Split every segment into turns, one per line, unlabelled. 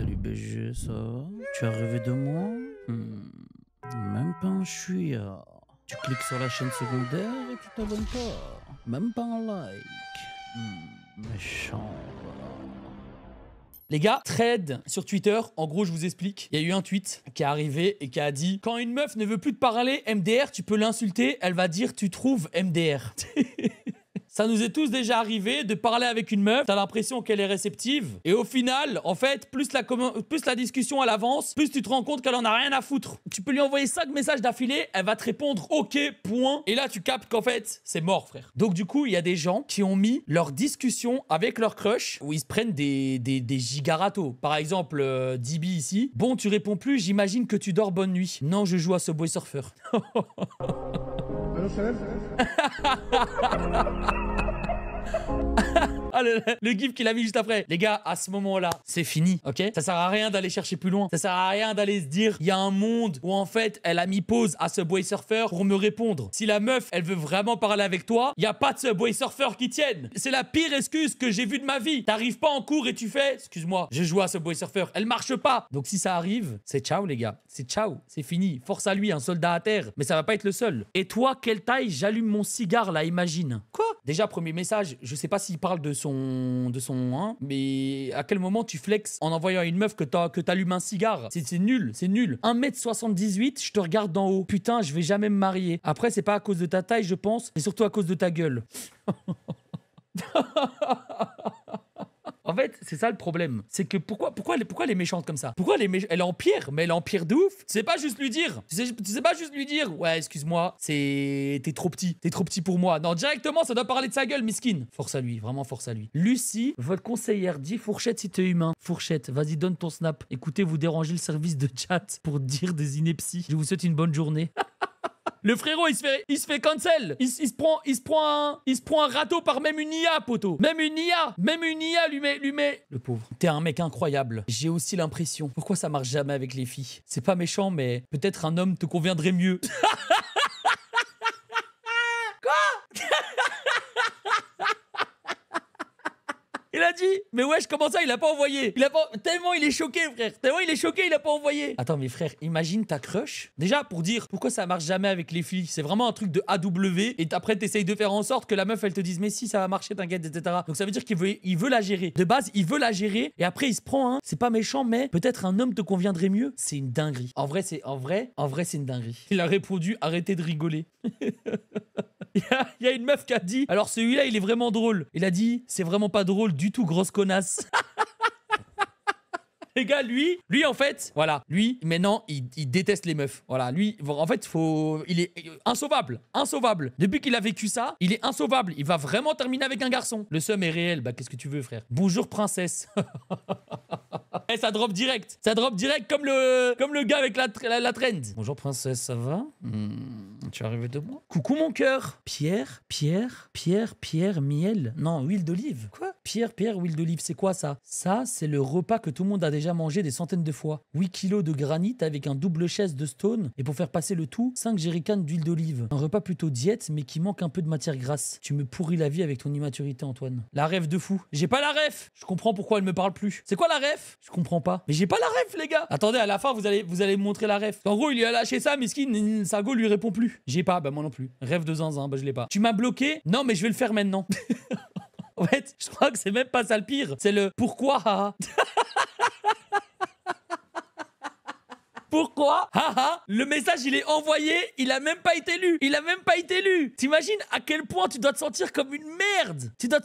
Salut BG, ça Tu as rêvé de moi hmm, Même pas un chouïa. Tu cliques sur la chaîne secondaire et tu t'abonnes pas. Même pas un like. Hmm, méchant, les gars, trade sur Twitter, en gros, je vous explique. Il y a eu un tweet qui est arrivé et qui a dit Quand une meuf ne veut plus te parler, MDR, tu peux l'insulter, elle va dire Tu trouves MDR. Ça nous est tous déjà arrivé de parler avec une meuf, t'as l'impression qu'elle est réceptive, et au final, en fait, plus la, plus la discussion elle avance, plus tu te rends compte qu'elle en a rien à foutre. Tu peux lui envoyer 5 messages d'affilée, elle va te répondre OK, point, et là tu captes qu'en fait, c'est mort, frère. Donc du coup, il y a des gens qui ont mis leur discussion avec leur crush, où ils se prennent des, des, gigaratos. Par exemple, euh, DB ici, bon, tu réponds plus, j'imagine que tu dors bonne nuit. Non, je joue à ce boy surfer. no se Ah, le, gif qu'il a mis juste après. Les gars, à ce moment-là, c'est fini, ok Ça sert à rien d'aller chercher plus loin. Ça sert à rien d'aller se dire, il y a un monde où en fait, elle a mis pause à ce boy Surfer pour me répondre. Si la meuf, elle veut vraiment parler avec toi, il y a pas de boy Surfer qui tienne. C'est la pire excuse que j'ai vue de ma vie. T'arrives pas en cours et tu fais, excuse-moi, je joue à ce boy Surfer, elle marche pas. Donc si ça arrive, c'est ciao les gars, c'est ciao, c'est fini. Force à lui, un soldat à terre, mais ça va pas être le seul. Et toi, quelle taille J'allume mon cigare là, imagine. Quoi Déjà premier message, je sais pas s'il parle de son, de son hein, mais à quel moment tu flexes en envoyant une meuf que t'allumes un cigare C'est nul, c'est nul. 1m78, je te regarde d'en haut. Putain, je vais jamais me marier. Après, c'est pas à cause de ta taille, je pense, mais surtout à cause de ta gueule. En fait, c'est ça le problème. C'est que pourquoi, pourquoi, pourquoi elle est méchante comme ça Pourquoi elle est méchante Elle est en mais elle est en de ouf. Tu sais pas juste lui dire. Tu sais, pas juste lui dire. Ouais, excuse-moi, c'est. T'es trop petit. T'es trop petit pour moi. Non, directement, ça doit parler de sa gueule, miskin. Force à lui, vraiment force à lui. Lucie, votre conseillère dit Fourchette si t'es humain. Fourchette, vas-y, donne ton snap. Écoutez, vous dérangez le service de chat pour dire des inepties. Je vous souhaite une bonne journée. Le frérot, il se fait, il se fait cancel. Il, se prend, il se prend un, il se prend un râteau par même une IA, poto Même une IA, même une IA lui met, lui met. Le pauvre. T'es un mec incroyable. J'ai aussi l'impression. Pourquoi ça marche jamais avec les filles C'est pas méchant, mais peut-être un homme te conviendrait mieux. Il a dit Mais wesh, comment ça Il a pas envoyé Il a Tellement il est choqué, frère. Tellement il est choqué, il a pas envoyé. Attends, mais frère, imagine ta crush. Déjà, pour dire pourquoi ça marche jamais avec les filles, c'est vraiment un truc de AW. Et après, t'essayes de faire en sorte que la meuf, elle te dise Mais si, ça va marcher, t'inquiète, etc. Donc ça veut dire qu'il veut, il veut la gérer. De base, il veut la gérer. Et après, il se prend, hein. C'est pas méchant, mais peut-être un homme te conviendrait mieux. C'est une dinguerie. En vrai, c'est en vrai, en vrai, c'est une dinguerie. Il a répondu Arrêtez de rigoler. Il y, a une meuf qui a dit, alors celui-là, il est vraiment drôle. Il a dit, c'est vraiment pas drôle du tout, grosse connasse. les gars, lui, lui, en fait, voilà, lui, maintenant, il, il déteste les meufs. Voilà, lui, en fait, faut, il est insauvable, insauvable. Depuis qu'il a vécu ça, il est insauvable. Il va vraiment terminer avec un garçon. Le seum est réel. Bah, qu'est-ce que tu veux, frère Bonjour, princesse. Et eh, ça drop direct. Ça drop direct comme le, gars avec la, la, trend. Bonjour, princesse, ça va hmm. Tu es arrivé de moi Coucou, mon cœur. Pierre, Pierre, Pierre, Pierre, miel. Non, huile d'olive. Quoi Pierre, Pierre, huile d'olive, c'est quoi ça Ça, c'est le repas que tout le monde a déjà mangé des centaines de fois. 8 kilos de granit avec un double chaise de stone et pour faire passer le tout, 5 jerrycans d'huile d'olive. Un repas plutôt diète mais qui manque un peu de matière grasse. Tu me pourris la vie avec ton immaturité, Antoine. La rêve de fou. J'ai pas la ref Je comprends pourquoi elle me parle plus. C'est quoi la ref Je comprends pas. Mais j'ai pas la ref, les gars Attendez, à la fin, vous allez, vous allez me montrer la ref. En gros, il lui a lâché ça, mais Sago lui répond plus. J'ai pas, bah moi non plus. Rêve de zinzin, bah je l'ai pas. Tu m'as bloqué Non, mais je vais le faire maintenant. En fait, je crois que c'est même pas ça le pire. C'est le pourquoi Pourquoi Haha Le message, il est envoyé, il a même pas été lu. Il a même pas été lu. T'imagines à quel point tu dois te sentir comme une merde tu dois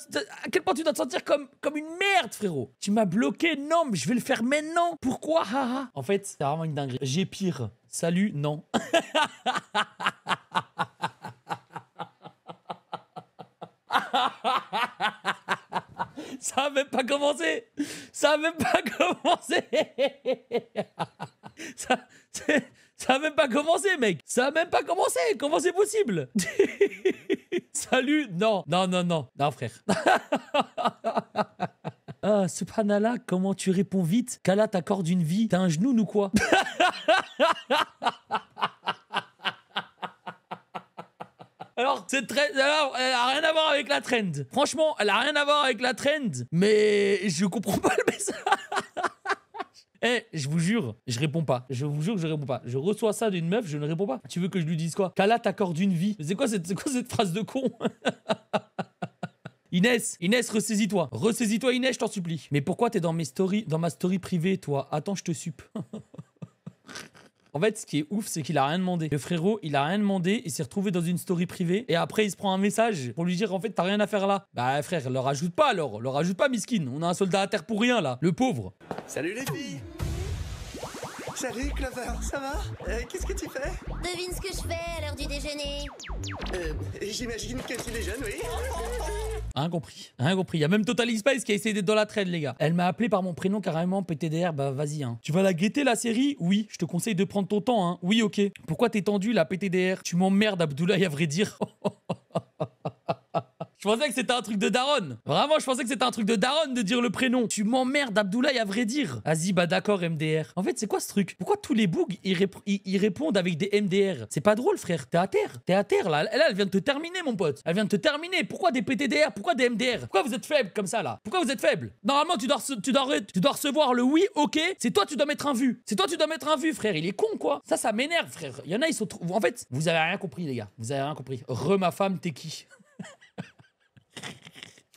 À quel point tu dois te sentir comme, comme une merde, frérot Tu m'as bloqué, non, mais je vais le faire maintenant. Pourquoi Haha En fait, c'est vraiment une dinguerie. J'ai pire. Salut, non. Ça a même pas commencé Ça a même pas commencé Ça n'a même pas commencé, mec Ça a même pas commencé Comment c'est possible Salut Non, non, non, non. Non, frère. Ah, subhanallah, comment tu réponds vite Kala t'accorde une vie T'as un genou ou quoi Cette trend, alors, elle a rien à voir avec la trend. Franchement, elle a rien à voir avec la trend. Mais je comprends pas le message. Eh, je vous jure, je réponds pas. Je vous jure que je réponds pas. Je reçois ça d'une meuf, je ne réponds pas. Tu veux que je lui dise quoi Kala t'accorde une vie. C'est quoi, cette, quoi cette phrase de con Inès, Inès, ressaisis-toi. Ressaisis-toi, Inès, je t'en supplie. Mais pourquoi t'es dans mes stories, dans ma story privée, toi Attends, je te supe. En fait, ce qui est ouf, c'est qu'il a rien demandé. Le frérot, il a rien demandé, il s'est retrouvé dans une story privée et après il se prend un message pour lui dire en fait t'as rien à faire là. Bah frère, le rajoute pas alors, le rajoute pas miskin, on a un soldat à terre pour rien là, le pauvre. Salut les filles Salut Clover, ça va euh, Qu'est-ce que tu fais Devine ce que je fais à l'heure du déjeuner. Euh, j'imagine que tu déjeunes, oui. Incompris. Incompris. Il y a même Total Space qui a essayé d'être dans la traîne, les gars. Elle m'a appelé par mon prénom carrément PTDR. Bah, vas-y, hein. Tu vas la guetter, la série Oui. Je te conseille de prendre ton temps, hein. Oui, ok. Pourquoi t'es tendu, la PTDR Tu m'emmerdes, Abdoulaye, à vrai dire. Je pensais que c'était un truc de daron Vraiment, je pensais que c'était un truc de daron de dire le prénom. Tu m'emmerdes, Abdoulaye, à vrai dire. Vas-y, bah d'accord, MDR. En fait, c'est quoi ce truc Pourquoi tous les bugs, ils, répondent avec des MDR C'est pas drôle, frère. T'es à terre. T'es à terre, là. Là, elle vient de te terminer, mon pote. Elle vient de te terminer. Pourquoi des PTDR Pourquoi des MDR Pourquoi vous êtes faible comme ça, là Pourquoi vous êtes faible Normalement, tu dois, recevoir le oui, ok. C'est toi, tu dois mettre un vu. C'est toi, tu dois mettre un vu, frère. Il est con, quoi. Ça, ça m'énerve, frère. Il y en a, ils sont. En fait, vous avez rien compris, les gars. Vous avez rien compris. Re ma femme, t'es qui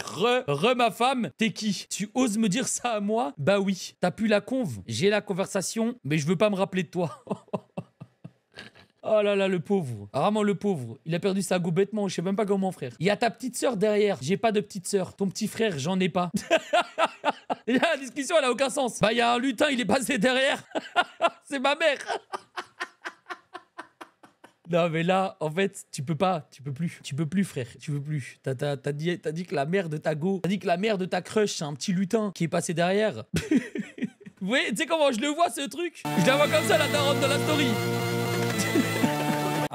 Re, re ma femme, t'es qui Tu oses me dire ça à moi Bah oui, t'as pu la conve. J'ai la conversation, mais je veux pas me rappeler de toi. Oh là là, le pauvre. Vraiment le pauvre. Il a perdu sa go bêtement. Je sais même pas comment, frère. Il y a ta petite sœur derrière. J'ai pas de petite sœur. Ton petit frère, j'en ai pas. la discussion, elle a aucun sens. Bah, il y a un lutin, il est passé derrière. C'est ma mère. Non, mais là, en fait, tu peux pas, tu peux plus, tu peux plus, frère, tu peux plus. T'as dit, que la mère de ta go, t'as dit que la mère de ta crush, c'est un petit lutin qui est passé derrière. Vous voyez, tu sais comment je le vois ce truc Je la vois comme ça, la daronne dans la story.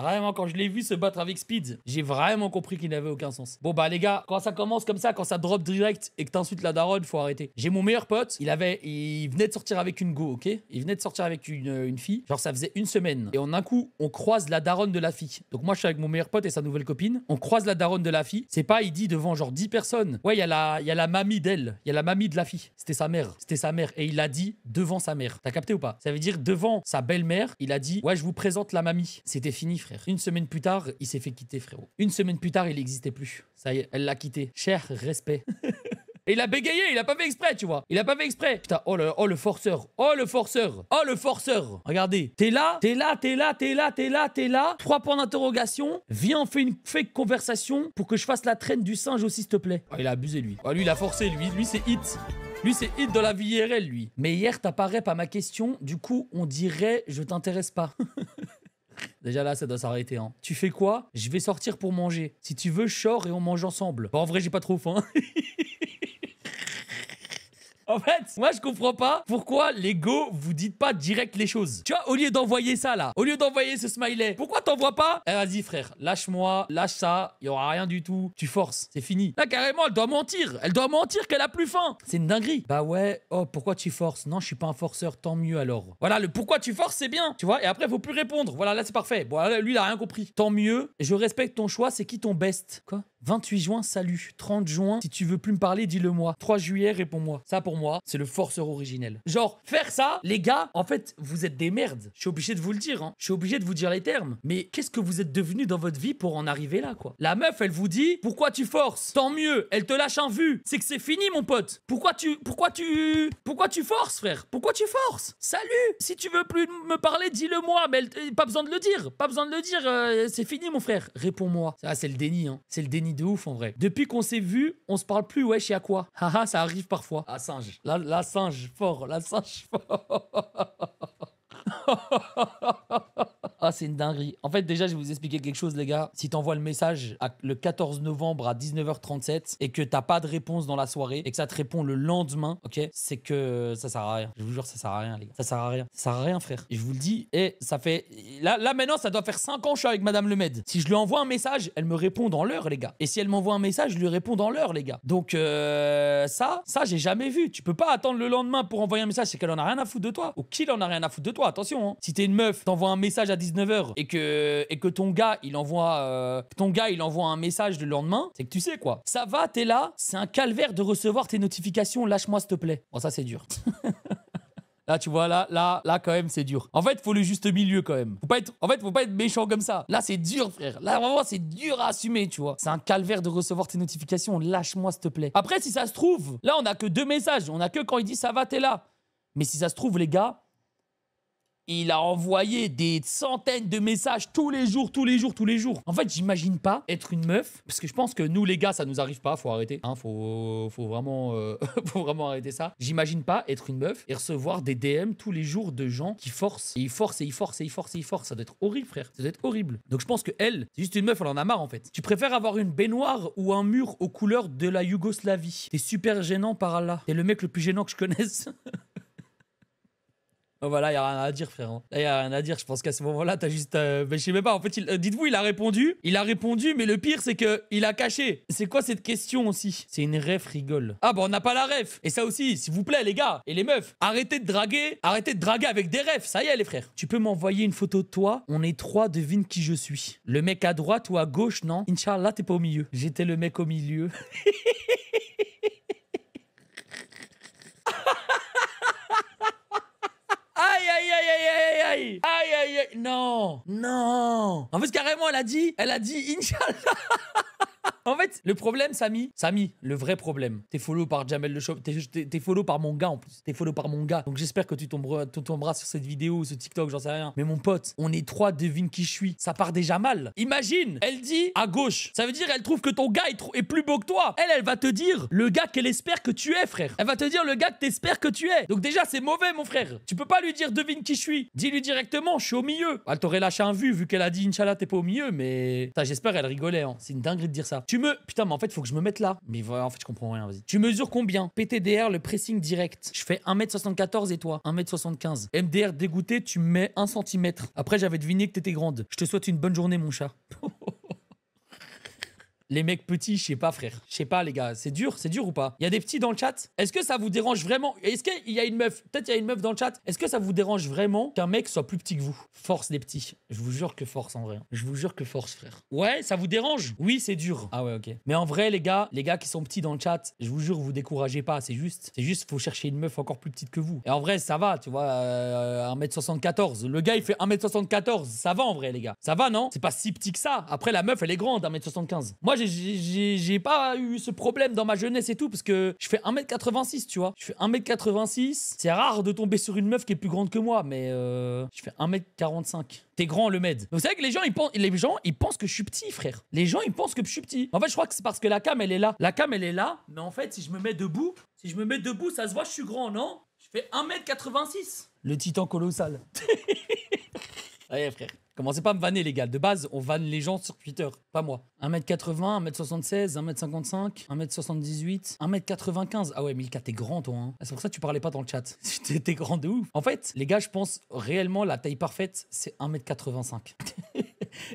Vraiment, quand je l'ai vu se battre avec Speed, j'ai vraiment compris qu'il n'avait aucun sens. Bon, bah, les gars, quand ça commence comme ça, quand ça drop direct et que t'insultes la daronne, faut arrêter. J'ai mon meilleur pote, il avait, il venait de sortir avec une go, ok Il venait de sortir avec une, euh, fille. Genre, ça faisait une semaine. Et en un coup, on croise la daronne de la fille. Donc, moi, je suis avec mon meilleur pote et sa nouvelle copine. On croise la daronne de la fille. C'est pas, il dit devant genre 10 personnes. Ouais, il y a la, il y a la mamie d'elle. Il y a la mamie de la fille. C'était sa mère. C'était sa mère. Et il l'a dit devant sa mère. T'as capté ou pas Ça veut dire devant sa belle-mère, il a dit, ouais, je vous présente la mamie. C'était fini, frère. Une semaine plus tard, il s'est fait quitter, frérot. Une semaine plus tard, il n'existait plus. Ça y est, elle l'a quitté. Cher respect. Et il a bégayé, il a pas fait exprès, tu vois. Il a pas fait exprès. Putain, oh le, oh le forceur, oh le forceur, oh le forceur. Regardez, t'es là, t'es là, t'es là, t'es là, t'es là, t'es là. Trois points d'interrogation. Viens, on fait une fake conversation pour que je fasse la traîne du singe aussi, s'il te plaît. Ah, il a abusé, lui. Ah, lui, il a forcé, lui. Lui, c'est hit. Lui, c'est hit dans la vie IRL, lui. Mais hier, t'apparais pas ma question. Du coup, on dirait je t'intéresse pas. Déjà là, ça doit s'arrêter. Hein. Tu fais quoi Je vais sortir pour manger. Si tu veux, je et on mange ensemble. en vrai, j'ai pas trop faim. En fait, moi je comprends pas pourquoi l'ego vous dites pas direct les choses. Tu vois, au lieu d'envoyer ça là, au lieu d'envoyer ce smiley, pourquoi t'envoies pas Eh vas-y frère, lâche-moi, lâche ça, il y aura rien du tout, tu forces, c'est fini. Là carrément, elle doit mentir, elle doit mentir qu'elle a plus faim. C'est une dinguerie. Bah ouais, oh pourquoi tu forces Non, je suis pas un forceur, tant mieux alors. Voilà, le pourquoi tu forces, c'est bien, tu vois, et après faut plus répondre. Voilà, là c'est parfait. Bon, là, lui il a rien compris. Tant mieux, je respecte ton choix, c'est qui ton best Quoi 28 juin, salut. 30 juin, si tu veux plus me parler, dis-le moi. 3 juillet, réponds-moi. Ça, pour moi, c'est le forceur originel. Genre, faire ça, les gars, en fait, vous êtes des merdes. Je suis obligé de vous le dire, hein. Je suis obligé de vous dire les termes. Mais qu'est-ce que vous êtes devenu dans votre vie pour en arriver là, quoi La meuf, elle vous dit, pourquoi tu forces Tant mieux, elle te lâche un vue C'est que c'est fini, mon pote. Pourquoi tu. Pourquoi tu. Pourquoi tu forces, frère Pourquoi tu forces Salut Si tu veux plus me parler, dis-le moi. Mais euh, pas besoin de le dire. Pas besoin de le dire. Euh, c'est fini, mon frère. Réponds-moi. Ça, c'est le déni, hein. C'est le déni de ouf en vrai. Depuis qu'on s'est vu, on se parle plus, wesh, Y'a à quoi Haha, ça arrive parfois. La singe. La, la singe, fort, la singe, fort. Ah, c'est une dinguerie. En fait, déjà, je vais vous expliquer quelque chose, les gars. Si envoies le message le 14 novembre à 19h37 et que t'as pas de réponse dans la soirée et que ça te répond le lendemain, ok, c'est que ça sert à rien. Je vous jure, ça sert à rien, les gars. Ça sert à rien. Ça sert à rien, frère. Et je vous le dis, et eh, ça fait. Là, maintenant, ça doit faire 5 ans que je suis avec Madame Lemed. Si je lui envoie un message, elle me répond dans l'heure, les gars. Et si elle m'envoie un message, je lui réponds dans l'heure, les gars. Donc, euh, ça, ça, j'ai jamais vu. Tu peux pas attendre le lendemain pour envoyer un message, c'est qu'elle en a rien à foutre de toi. Ou qu'il en a rien à foutre de toi. Attention, hein. Si t'es une meuf, t'envoies un message à 19 9 h et que, et que ton gars, il envoie, euh, ton gars, il envoie un message le lendemain, c'est que tu sais quoi. Ça va, t'es là, c'est un calvaire de recevoir tes notifications, lâche-moi s'il te plaît. Bon, ça c'est dur. Là, tu vois, là, là, là, quand même, c'est dur. En fait, faut le juste milieu quand même. Faut pas être, en fait, faut pas être méchant comme ça. Là, c'est dur, frère. Là, vraiment, c'est dur à assumer, tu vois. C'est un calvaire de recevoir tes notifications. Lâche-moi, s'il te plaît. Après, si ça se trouve, là, on a que deux messages. On a que quand il dit ça va, t'es là. Mais si ça se trouve, les gars, il a envoyé des centaines de messages tous les jours, tous les jours, tous les jours. En fait, j'imagine pas être une meuf, parce que je pense que nous, les gars, ça nous arrive pas, faut arrêter. Hein, faut, vraiment, euh, vraiment arrêter ça. J'imagine pas être une meuf et recevoir des DM tous les jours de gens qui forcent, et ils forcent, et ils forcent, et ils forcent, et ils forcent. Ça doit être horrible, frère. Ça doit être horrible. Donc je pense que elle, c'est juste une meuf, elle en a marre, en fait. Tu préfères avoir une baignoire ou un mur aux couleurs de la Yougoslavie. T'es super gênant par là. T'es le mec le plus gênant que je connaisse. Oh, voilà, il y a rien à dire, frère. il hein. y a rien à dire. Je pense qu'à ce moment-là, t'as juste. Euh... Ben, je sais même pas. En fait, euh, dites-vous, il a répondu. Il a répondu, mais le pire, c'est que il a caché. C'est quoi cette question aussi C'est une ref rigole. Ah, bah, on n'a pas la ref. Et ça aussi, s'il vous plaît, les gars et les meufs, arrêtez de draguer. Arrêtez de draguer avec des refs. Ça y est, les frères. Tu peux m'envoyer une photo de toi. On est trois, devine qui je suis. Le mec à droite ou à gauche, non Inch'Allah, t'es pas au milieu. J'étais le mec au milieu. aïe, aïe, aïe, aïe, aïe, aïe, aïe, aïe. non, non. En plus carrément, elle a dit, elle a dit, Inch'Allah. en fait, le problème, Samy, Samy, le vrai problème, t'es follow par Jamel Le Chauve t'es follow par mon gars en plus, t'es follow par mon gars. Donc j'espère que tu tomberas, tu sur cette vidéo ou ce TikTok, j'en sais rien. Mais mon pote, on est trois, devine qui je suis. Ça part déjà mal. Imagine, elle dit à gauche. Ça veut dire elle trouve que ton gars est, plus beau que toi. Elle, elle va te dire le gars qu'elle espère que tu es, frère. Elle va te dire le gars que t'espères que tu es. Donc déjà, c'est mauvais, mon frère. Tu peux pas lui dire devine qui je suis. Dis-lui directement, je suis au milieu. Elle t'aurait lâché un vu, vu qu'elle a dit Inch'Allah, t'es pas au milieu, mais. J'espère elle rigolait, hein. C'est une dinguerie de dire ça. Tu me. Putain, mais en fait, faut que je me mette là. Mais voilà, en fait, je comprends rien, vas-y. Tu mesures combien PTDR, le pressing direct. Je fais 1m74 et toi 1m75. MDR dégoûté, tu mets 1 cm. Après, j'avais deviné que t'étais grande. Je te souhaite une bonne journée, mon chat. Les mecs petits, je sais pas, frère. Je sais pas, les gars. C'est dur, c'est dur ou pas Il y a des petits dans le chat Est-ce que ça vous dérange vraiment Est-ce qu'il y a une meuf Peut-être il y a une meuf dans le chat. Est-ce que ça vous dérange vraiment qu'un mec soit plus petit que vous Force, les petits. Je vous jure que force, en vrai. Je vous jure que force, frère. Ouais, ça vous dérange Oui, c'est dur. Ah ouais, ok. Mais en vrai, les gars, les gars qui sont petits dans le chat, je vous jure, vous découragez pas. C'est juste, c'est juste, faut chercher une meuf encore plus petite que vous. Et en vrai, ça va, tu vois, 1m74. Euh, le gars, il fait 1m74. Ça va, en vrai, les gars. Ça va, non C'est pas si petit que ça. Après, la meuf, elle est grande, 1m75. Moi, j'ai pas eu ce problème dans ma jeunesse et tout, parce que je fais 1m86, tu vois. Je fais 1m86. C'est rare de tomber sur une meuf qui est plus grande que moi, mais euh, je fais 1m45. T'es grand, le med. Vous savez que les gens, ils pensent, les gens, ils pensent que je suis petit, frère. Les gens, ils pensent que je suis petit. En fait, je crois que c'est parce que la cam, elle est là. La cam, elle est là, mais en fait, si je me mets debout, si je me mets debout, ça se voit, je suis grand, non Je fais 1m86. Le titan colossal. Allez, frère. Commencez pas à me vanner, les gars. De base, on vanne les gens sur Twitter, pas moi. 1m80, 1m76, 1m55, 1m78, 1m95. Ah ouais, Milka, t'es grand, toi. Hein. Ah, c'est pour ça que tu parlais pas dans le chat. t'es grand de ouf. En fait, les gars, je pense réellement la taille parfaite, c'est 1m85.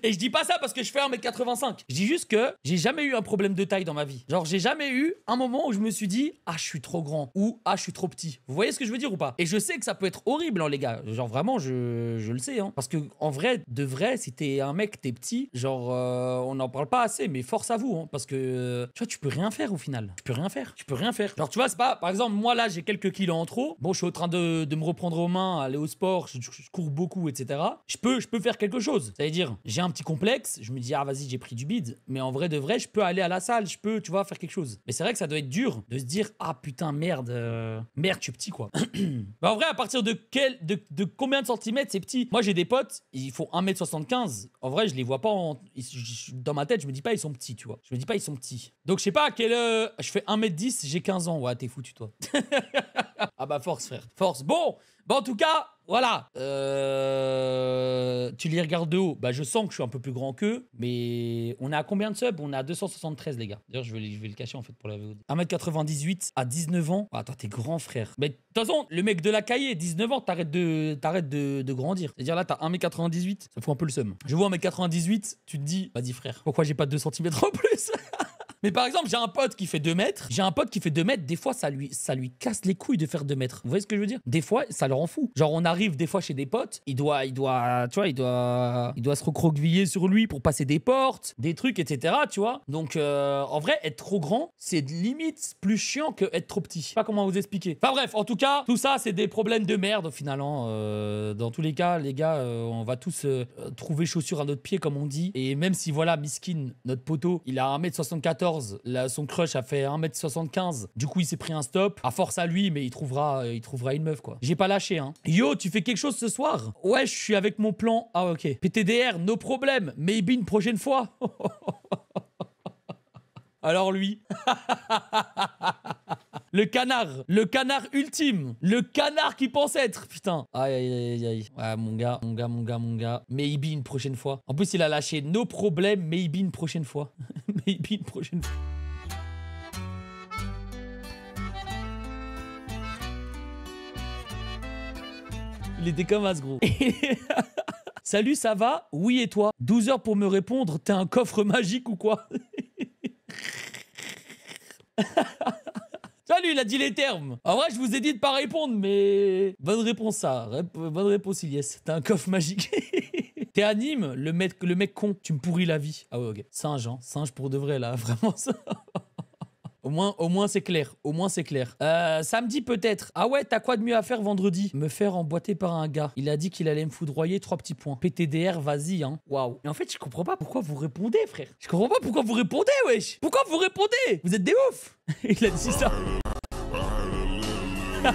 Et je dis pas ça parce que je fais 1m85. Je dis juste que j'ai jamais eu un problème de taille dans ma vie. Genre, j'ai jamais eu un moment où je me suis dit, ah, je suis trop grand ou ah, je suis trop petit. Vous voyez ce que je veux dire ou pas Et je sais que ça peut être horrible, hein, les gars. Genre, vraiment, je, je le sais. Hein. Parce que, en vrai, de vrai, si t'es un mec, t'es petit, genre, euh, on n'en parle pas assez, mais force à vous. Hein, parce que, tu vois, tu peux rien faire au final. Tu peux rien faire. Tu peux rien faire. Genre, tu vois, c'est pas, par exemple, moi là, j'ai quelques kilos en trop. Bon, je suis en train de, de me reprendre aux mains, aller au sport, je, cours beaucoup, etc. Je peux, je peux faire quelque chose. Ça veut dire, j'ai un petit complexe, je me dis ah vas-y j'ai pris du bide, mais en vrai de vrai je peux aller à la salle, je peux tu vois faire quelque chose. Mais c'est vrai que ça doit être dur de se dire ah putain merde, euh, merde je suis petit quoi. bah en vrai à partir de quel, de, combien de centimètres c'est petit Moi j'ai des potes, ils font 1m75, en vrai je les vois pas dans ma tête je me dis pas ils sont petits tu vois, je me dis pas ils sont petits. Donc je sais pas à quel, je fais 1m10, j'ai 15 ans, ouais t'es foutu toi. ah bah force, frère. Force. Bon, bah en tout cas, voilà. Euh... Tu les regardes de haut. Bah je sens que je suis un peu plus grand qu'eux, mais on est à combien de subs On est à 273, les gars. D'ailleurs, je, vais, le cacher en fait pour la vidéo 1m98 à 19 ans. Ah, attends, t'es grand, frère. Mais de toute façon, le mec de la cahier, 19 ans, t'arrêtes de, de, grandir. C'est-à-dire là, t'as 1m98, ça fout un peu le seum. Je vois 1m98, tu te dis, vas-y frère, pourquoi j'ai pas 2 cm en plus Mais par exemple, j'ai un pote qui fait 2 mètres. J'ai un pote qui fait 2 mètres. Des fois, ça lui, ça lui casse les couilles de faire 2 mètres. Vous voyez ce que je veux dire Des fois, ça le rend fou. Genre, on arrive des fois chez des potes. Il doit, il doit, tu vois, il doit, il doit se recroqueviller sur lui pour passer des portes, des trucs, etc. Tu vois Donc, euh, en vrai, être trop grand, c'est limite plus chiant que être trop petit. Je pas comment vous expliquer. Enfin bref, en tout cas, tout ça, c'est des problèmes de merde au euh, dans tous les cas, les gars, euh, on va tous trouver chaussures à notre pied, comme on dit. Et même si, voilà, Miskin, notre poteau, il a 1m74 son crush a fait 1m75. Du coup, il s'est pris un stop. À force à lui, mais il trouvera, euh, il trouvera une meuf, quoi. J'ai pas lâché, hein. Yo, tu fais quelque chose ce soir Ouais, je suis avec mon plan. Ah, ok. PTDR, no problème. Maybe une prochaine fois. Alors lui. Le canard, le canard ultime, le canard qui pense être, putain. Aïe, aïe, aïe, aïe. Ouais, mon gars, mon gars, mon gars, mon gars. Maybe une prochaine fois. En plus, il a lâché nos problèmes, maybe une prochaine fois. Il était comme as gros. Salut, ça va Oui et toi 12 heures pour me répondre, t'as un coffre magique ou quoi Salut, il a dit les termes. En vrai, je vous ai dit de pas répondre, mais bonne réponse ça. Bonne réponse, Iliès. T'as un coffre magique. T'es à le mec, le mec con, tu me pourris la vie. Ah ouais, ok. Singe, hein. Singe pour de vrai, là, vraiment. Ça. Au moins, au moins c'est clair. Au moins c'est clair. Euh, samedi peut-être. Ah ouais, t'as quoi de mieux à faire vendredi Me faire emboîter par un gars. Il a dit qu'il allait me foudroyer trois petits points. PTDR, vas-y, hein. Waouh. Mais en fait, je comprends pas pourquoi vous répondez, frère. Je comprends pas pourquoi vous répondez, wesh. Pourquoi vous répondez Vous êtes des oufs. Il a dit ça.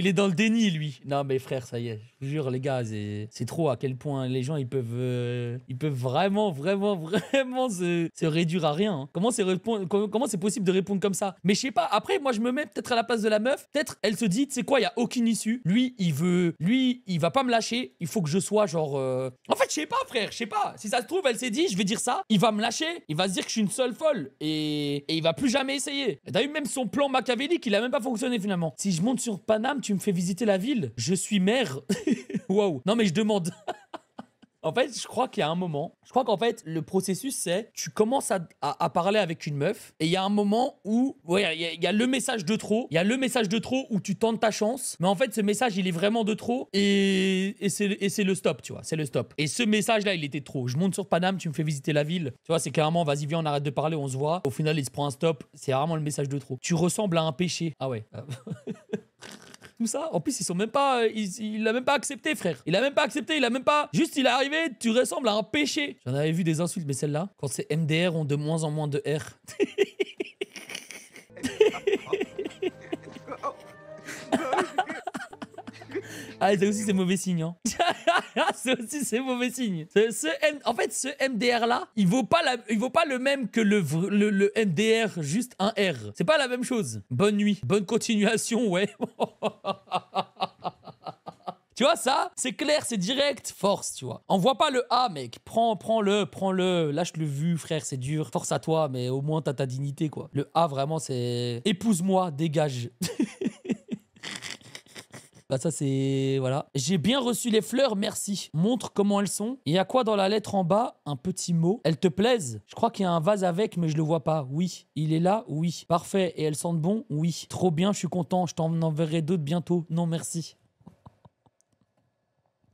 il est dans le déni, lui. Non, mais frère, ça y est. Je vous jure, les gars, c'est trop à quel point les gens, ils peuvent, euh, ils peuvent vraiment, vraiment, vraiment se, réduire à rien. Hein. Comment c'est comment c'est possible de répondre comme ça Mais je sais pas. Après, moi, je me mets peut-être à la place de la meuf. Peut-être elle se dit, tu sais quoi, il y a aucune issue. Lui, il veut, lui, il va pas me lâcher. Il faut que je sois genre. Euh, en fait, je sais pas, frère. Je sais pas. Si ça se trouve, elle s'est dit, je vais dire ça. Il va me lâcher. Il va se dire que je suis une seule folle et, et il va plus jamais essayer. T'as eu même son plan machiavélique, il a même pas fonctionné finalement. Si je monte sur Paname, tu tu me fais visiter la ville. Je suis maire. Waouh. Non, mais je demande. En fait, je crois qu'il y a un moment. Je crois qu'en fait, le processus, c'est tu commences à, parler avec une meuf et il y a un moment où il ouais, y, y a le message de trop. Il y a le message de trop où tu tentes ta chance. Mais en fait, ce message, il est vraiment de trop et, et c'est le stop, tu vois. C'est le stop. Et ce message-là, il était trop. Je monte sur Paname, tu me fais visiter la ville. Tu vois, c'est carrément vas-y, viens, on arrête de parler, on se voit. Au final, il se prend un stop. C'est vraiment le message de trop. Tu ressembles à un péché. Ah ouais. ça. En plus, ils sont même pas. Euh, il a même pas accepté, frère. Il a même pas accepté, il a même pas. Juste, il est arrivé, tu ressembles à un péché. J'en avais vu des insultes, mais celle-là, quand c'est MDR, ont de moins en moins de R. Ah, ça aussi, c'est mauvais signe. Hein. aussi, c'est mauvais signe. En fait, ce MDR-là, il, vaut pas il vaut pas le même que le, le, MDR, juste un R. C'est pas la même chose. Bonne nuit. Bonne continuation, ouais. Tu vois ça C'est clair, c'est direct, force, tu vois. Envoie pas le A, mec. Prends, prend le prends-le. Lâche le vu, frère, c'est dur. Force à toi, mais au moins t'as ta dignité, quoi. Le A, vraiment, c'est épouse-moi, dégage. Bah ça c'est... Voilà. J'ai bien reçu les fleurs, merci. Montre comment elles sont. Il y a quoi dans la lettre en bas Un petit mot. Elles te plaisent Je crois qu'il y a un vase avec, mais je le vois pas. Oui. Il est là Oui. Parfait. Et elles sentent bon Oui. Trop bien, je suis content. Je t'en enverrai d'autres bientôt. Non, merci.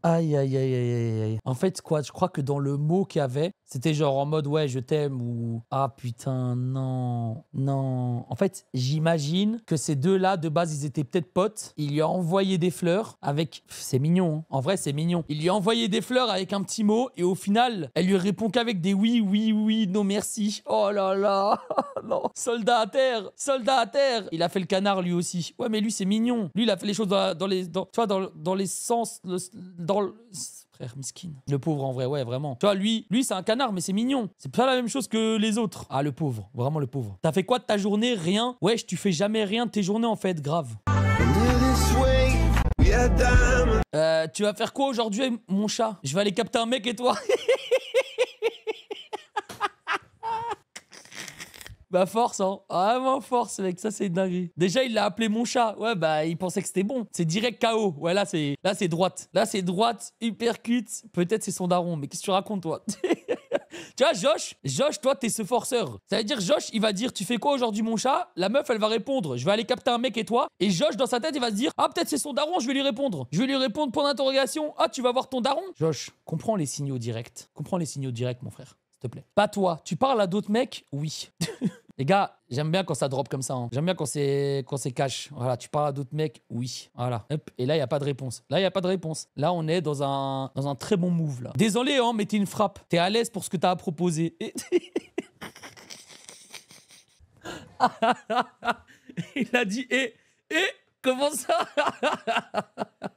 Aïe, aïe, aïe, aïe, aïe. En fait, quoi, je crois que dans le mot qu'il y avait, c'était genre en mode ouais, je t'aime ou ah putain, non, non. En fait, j'imagine que ces deux-là, de base, ils étaient peut-être potes. Il lui a envoyé des fleurs avec. C'est mignon, hein. en vrai, c'est mignon. Il lui a envoyé des fleurs avec un petit mot et au final, elle lui répond qu'avec des oui, oui, oui, non merci. Oh là là, non. Soldat à terre, soldat à terre. Il a fait le canard lui aussi. Ouais, mais lui, c'est mignon. Lui, il a fait les choses dans, les. Dans, tu vois, dans, dans les sens frère miskin. Le pauvre en vrai, ouais, vraiment. Tu vois, lui, lui c'est un canard, mais c'est mignon. C'est pas la même chose que les autres. Ah, le pauvre, vraiment le pauvre. T'as fait quoi de ta journée Rien. Wesh, tu fais jamais rien de tes journées en fait, grave. Euh, tu vas faire quoi aujourd'hui, mon chat Je vais aller capter un mec et toi Bah force, hein. Ah, vraiment force, mec. Ça, c'est dingue. Déjà, il l'a appelé mon chat. Ouais, bah, il pensait que c'était bon. C'est direct KO. Ouais, là, c'est là c'est droite. Là, c'est droite, hyper cute. Peut-être c'est son daron. Mais qu'est-ce que tu racontes, toi Tu vois, Josh, Josh, toi, t'es ce forceur. Ça veut dire, Josh, il va dire, tu fais quoi aujourd'hui, mon chat La meuf, elle va répondre, je vais aller capter un mec et toi. Et Josh, dans sa tête, il va se dire, ah, peut-être c'est son daron, je vais lui répondre. Je vais lui répondre, point d'interrogation. Ah, tu vas voir ton daron Josh, comprends les signaux directs. Comprends les signaux directs, mon frère. S'il te plaît. Pas toi. Tu parles à d'autres mecs Oui. Les gars, j'aime bien quand ça drop comme ça. Hein. J'aime bien quand c'est quand cash. Voilà, tu parles à d'autres mecs, oui. Voilà. Et là, il y a pas de réponse. Là, il n'y a pas de réponse. Là, on est dans un très bon move là. Désolé hein, mais t'es une frappe. T'es à l'aise pour ce que t'as à proposer. il a dit et eh, et eh, comment ça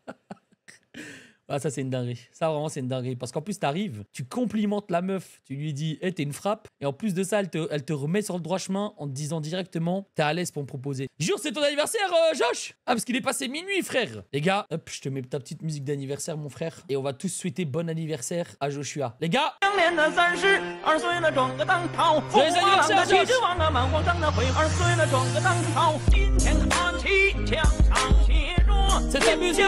Ah, ça, c'est une dinguerie. Ça, vraiment, c'est une dinguerie. Parce qu'en plus, t'arrives, tu complimentes la meuf, tu lui dis, hé, t'es une frappe. Et en plus de ça, elle te, elle remet sur le droit chemin en te disant directement, t'es à l'aise pour me proposer. Jure, c'est ton anniversaire, euh, Josh Ah, parce qu'il est passé minuit, frère. Les gars, hop, je te mets ta petite musique d'anniversaire, mon frère. Et on va tous souhaiter bon anniversaire à Joshua. Les gars musique,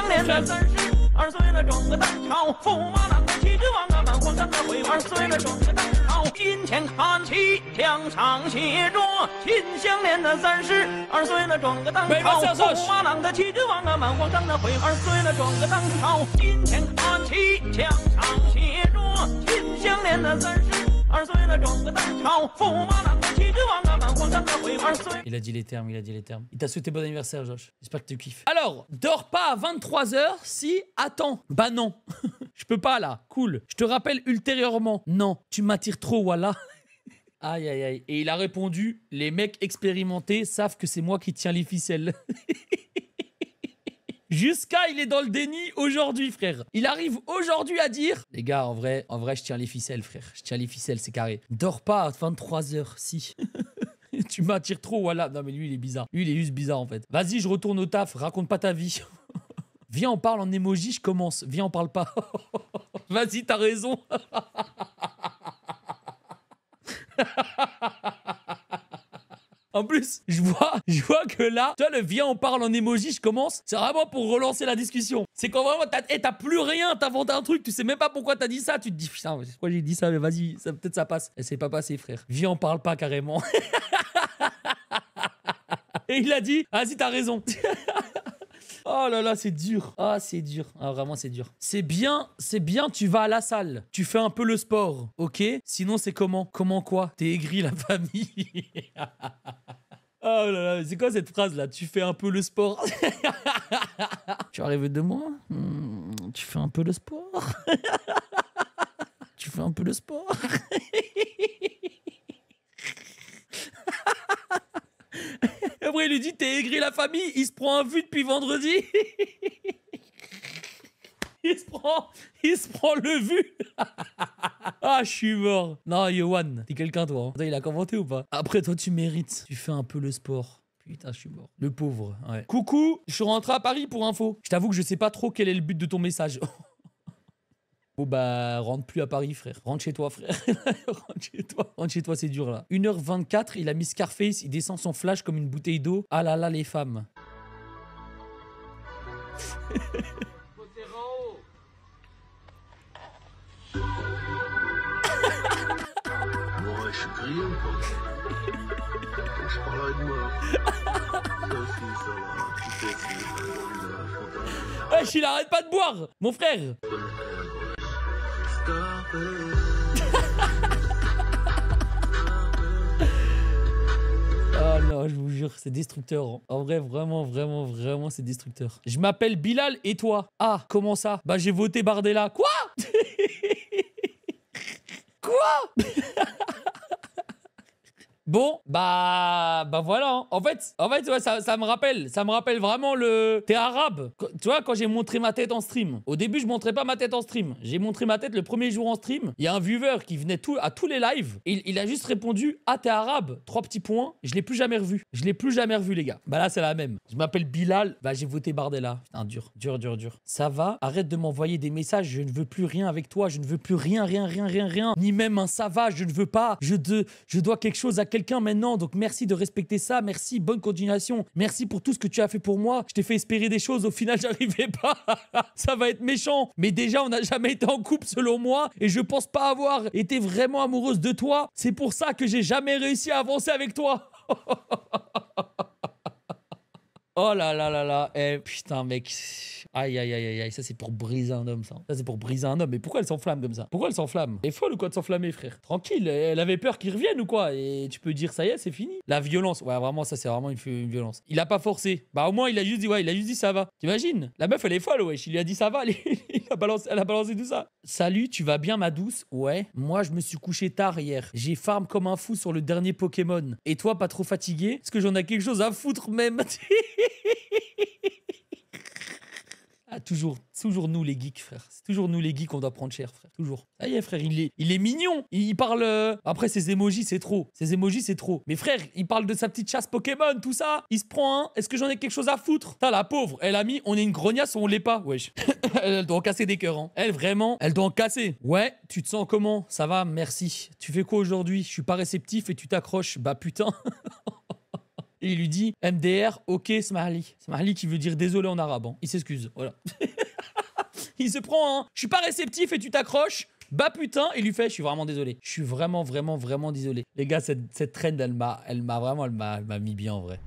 二岁了，装个当朝。驸马郎的齐天王，啊，满皇上的回儿。二岁了，装个当朝。金钱看齐，墙上写着，金项链的三十二岁了，装个当朝。驸马郎的齐天王，啊，满皇上的回儿。二岁了，装个当朝。金钱看齐，墙上写着，金项链的三十二岁了，装个当朝。驸马郎的齐天王。啊。Il a dit les termes, il a dit les termes. Il t'a souhaité bon anniversaire, Josh. J'espère que tu kiffes. Alors, dors pas à 23h si. Attends. Bah non. Je peux pas là. Cool. Je te rappelle ultérieurement. Non, tu m'attires trop, voilà. Aïe, aïe, aïe. Et il a répondu Les mecs expérimentés savent que c'est moi qui tiens les ficelles. Jusqu'à il est dans le déni aujourd'hui, frère. Il arrive aujourd'hui à dire Les gars, en vrai, en vrai, je tiens les ficelles, frère. Je tiens les ficelles, c'est carré. Dors pas à 23h, si. tu m'attires trop, voilà. Non, mais lui, il est bizarre. Lui, il est juste bizarre, en fait. Vas-y, je retourne au taf, raconte pas ta vie. Viens, on parle en émoji, je commence. Viens, on parle pas. Vas-y, t'as raison. En plus, je vois, je vois que là, tu vois, le viens, on parle en émoji, je commence. C'est vraiment pour relancer la discussion. C'est quand vraiment, t'as eh, plus rien, t'as inventé un truc, tu sais même pas pourquoi t'as dit ça. Tu te dis, putain, pourquoi j'ai dit ça, mais vas-y, peut-être ça passe. Et eh, c'est pas passé, frère. Viens, on parle pas carrément. Et il a dit, vas-y, t'as raison. Oh là là, c'est dur. Ah, c'est dur. Ah, vraiment, c'est dur. C'est bien, c'est bien, tu vas à la salle. Tu fais un peu le sport, ok Sinon, c'est comment Comment quoi T'es aigri, la famille. oh là là, c'est quoi cette phrase là Tu fais un peu le sport. tu arrives de moi hmm, Tu fais un peu le sport Tu fais un peu le sport Il lui dit T'es aigri la famille Il se prend un vu depuis vendredi il se prend, il se prend le vu. ah, je suis mort. Non, Yohan, t'es quelqu'un hein. toi. Il a commenté ou pas Après, toi, tu mérites. Tu fais un peu le sport. Putain, je suis mort. Le pauvre, Coucou, je suis rentré à Paris pour info. Je t'avoue que je sais pas trop quel est le but de ton message. Bon bah rentre plus à Paris frère, rentre chez toi frère, rentre chez toi, rentre chez toi c'est dur là. 1h24, il a mis Scarface, il descend son flash comme une bouteille d'eau. Ah là là les femmes. Eh, je Wesh, il arrête pas de boire, mon frère! Oh non, je vous jure, c'est destructeur. En vrai, vraiment, vraiment, vraiment, c'est destructeur. Je m'appelle Bilal et toi Ah, comment ça Bah, j'ai voté Bardella. Quoi Quoi Bon, bah, bah voilà. Hein. En fait, en fait, ça, ça, me rappelle, ça me rappelle vraiment le. T'es arabe. tu vois, quand j'ai montré ma tête en stream. Au début, je montrais pas ma tête en stream. J'ai montré ma tête le premier jour en stream. Il y a un viewer qui venait tout, à tous les lives. Il, il a juste répondu Ah, t'es arabe. Trois petits points. Je l'ai plus jamais revu. Je l'ai plus jamais revu, les gars. Bah là, c'est la même. Je m'appelle Bilal. Bah, j'ai voté Bardella. Putain, dur, dur, dur, dur. Ça va. Arrête de m'envoyer des messages. Je ne veux plus rien avec toi. Je ne veux plus rien, rien, rien, rien, rien. Ni même un ça va. Je ne veux pas. Je, je dois quelque chose à quelqu'un maintenant, donc merci de respecter ça, merci, bonne continuation, merci pour tout ce que tu as fait pour moi. Je t'ai fait espérer des choses, au final, j'arrivais pas. ça va être méchant, mais déjà, on n'a jamais été en couple selon moi, et je pense pas avoir été vraiment amoureuse de toi. C'est pour ça que j'ai jamais réussi à avancer avec toi. Oh là là là là, eh, putain mec, aïe aïe aïe aïe, ça c'est pour briser un homme ça. Ça c'est pour briser un homme, mais pourquoi elle s'enflamme comme ça Pourquoi elle s'enflamme Elle est folle ou quoi de s'enflammer frère Tranquille, elle avait peur qu'il revienne ou quoi Et tu peux dire ça y est, c'est fini. La violence, ouais vraiment ça c'est vraiment une, violence. Il a pas forcé, bah au moins il a juste dit ouais, il a juste dit ça va. T'imagines La meuf elle est folle wesh, il lui a dit ça va, elle, a balancé, elle a balancé tout ça. Salut, tu vas bien ma douce Ouais, moi je me suis couché tard hier, j'ai farm comme un fou sur le dernier Pokémon. Et toi pas trop fatigué Parce que j'en ai quelque chose à foutre même Ah, toujours, toujours nous les geeks, frère. C'est toujours nous les geeks qu'on doit prendre cher, frère. Toujours. Ça y est, frère, il est, il est mignon. Il, parle. Euh, après, ses émojis c'est trop. Ses emojis, c'est trop. Mais frère, il parle de sa petite chasse Pokémon, tout ça. Il se prend hein Est-ce que j'en ai quelque chose à foutre T'as la pauvre. Elle a mis, on est une grognasse on l'est pas. Wesh. elle, doit en casser des cœurs, hein. Elle, vraiment, elle doit en casser. Ouais, tu te sens comment Ça va, merci. Tu fais quoi aujourd'hui Je suis pas réceptif et tu t'accroches. Bah putain. et il lui dit MDR, ok, Smarly. Smarly qui veut dire désolé en arabe. Hein. Il s'excuse, voilà. il se prend, hein. Je suis pas réceptif et tu t'accroches. Bah putain, il lui fait, je suis vraiment désolé. Je suis vraiment, vraiment, vraiment désolé. Les gars, cette, cette trend, elle m'a, elle m'a vraiment, elle m'a mis bien en vrai.